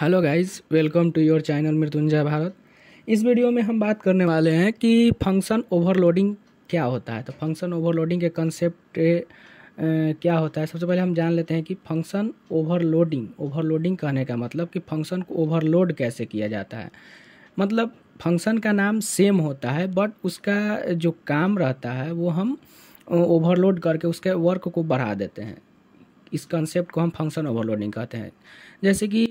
hello guys welcome to your channel Mrityunjay Bharat इस वीडियो में हम बात करने वाले हैं कि फंक्शन ओवरलोडिंग क्या होता है तो फंक्शन ओवरलोडिंग के कंसेप्ट क्या होता है सबसे पहले हम जान लेते हैं कि फंक्शन ओवरलोडिंग ओवरलोडिंग कहने का मतलब कि फंक्शन को ओवरलोड कैसे किया जाता है मतलब फंक्शन का नाम सेम होता है बट उसका जो काम रहता है वो हम ओवरलोड करके उसके वर्क को बढ़ा देते हैं इस कंसेप्ट को हम फंक्शन ओवरलोडिंग कहते हैं जैसे कि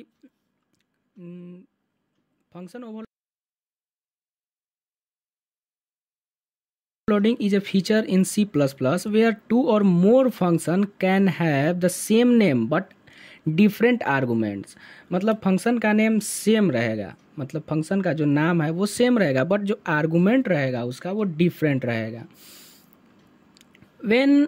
function overloading is a feature in C plus plus we are two or more function can have the same name but different arguments मतलब फंक्शन का नेम सेम रहेगा मतलब फंक्शन का जो नाम है वो सेम रहेगा बट जो आर्गूमेंट रहेगा उसका वो डिफरेंट रहेगा when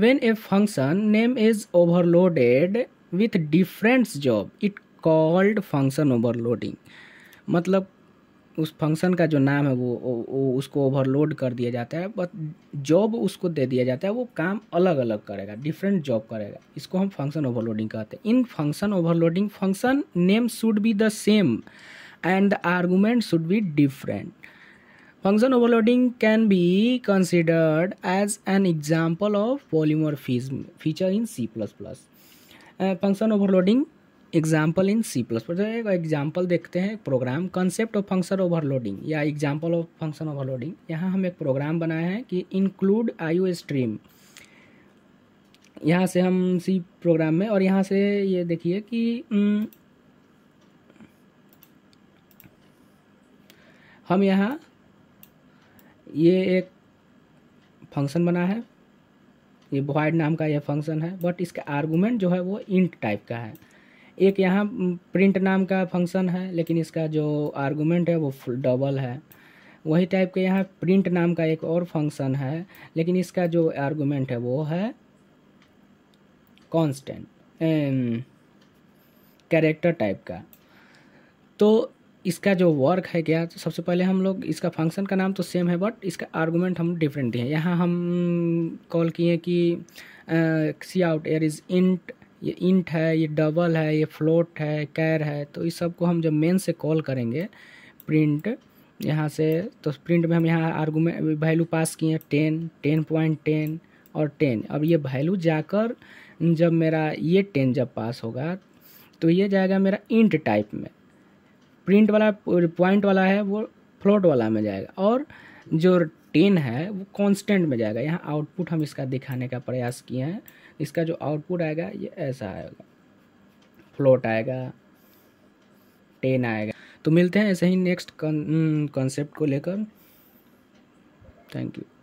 when a function name is overloaded with different job it called function overloading मतलब उस फंक्शन का जो नाम है वो, वो उसको ओवरलोड कर दिया जाता है बट जॉब उसको दे दिया जाता है वो काम अलग अलग करेगा डिफरेंट जॉब करेगा इसको हम फंक्शन ओवरलोडिंग कहते हैं in function overloading function name should be the same and the argument should be different function overloading can be considered as an example of fees feature in C plus plus function overloading example in C plus है example देखते हैं program concept of function overloading या example of function overloading यहाँ हम एक programme बनाए हैं कि इंक्लूड आईओ स्ट्रीम यहाँ से हम सी प्रोग्राम में और यहाँ से ये देखिए कि हम्म, हम यहाँ ये एक फंक्शन बना है ये वॉइड नाम का यह फंक्शन है बट इसका आर्गूमेंट जो है वो इंट टाइप का है एक यहाँ प्रिंट नाम का फंक्शन है लेकिन इसका जो आर्गूमेंट है वो डबल है वही टाइप के यहाँ प्रिंट नाम का एक और फंक्शन है लेकिन इसका जो आर्गूमेंट है वो है कांस्टेंट कैरेक्टर टाइप का तो इसका जो वर्क है क्या तो सबसे पहले हम लोग इसका फंक्शन का नाम तो सेम है बट इसका आर्गूमेंट हम डिफरेंट दिए यहाँ हम कॉल किए कि C out here is int ये इंट है ये डबल है ये फ्लोट है कैर है तो इस सब को हम जब मेन से कॉल करेंगे प्रिंट यहाँ से तो प्रिंट में हम यहाँ आर्गूमेंट वैल्यू पास किए हैं टेन टेन पॉइंट टेन और टेन अब ये वैल्यू जाकर जब मेरा ये टेन जब पास होगा तो ये जाएगा मेरा इंट टाइप में प्रिंट वाला पॉइंट वाला है वो फ्लोट वाला में जाएगा और जो टेन है वो कॉन्स्टेंट में जाएगा यहाँ आउटपुट हम इसका दिखाने का प्रयास किए हैं इसका जो आउटपुट आएगा ये ऐसा आएगा फ्लोट आएगा टेन आएगा तो मिलते हैं ऐसे ही नेक्स्ट कॉन्सेप्ट को लेकर थैंक यू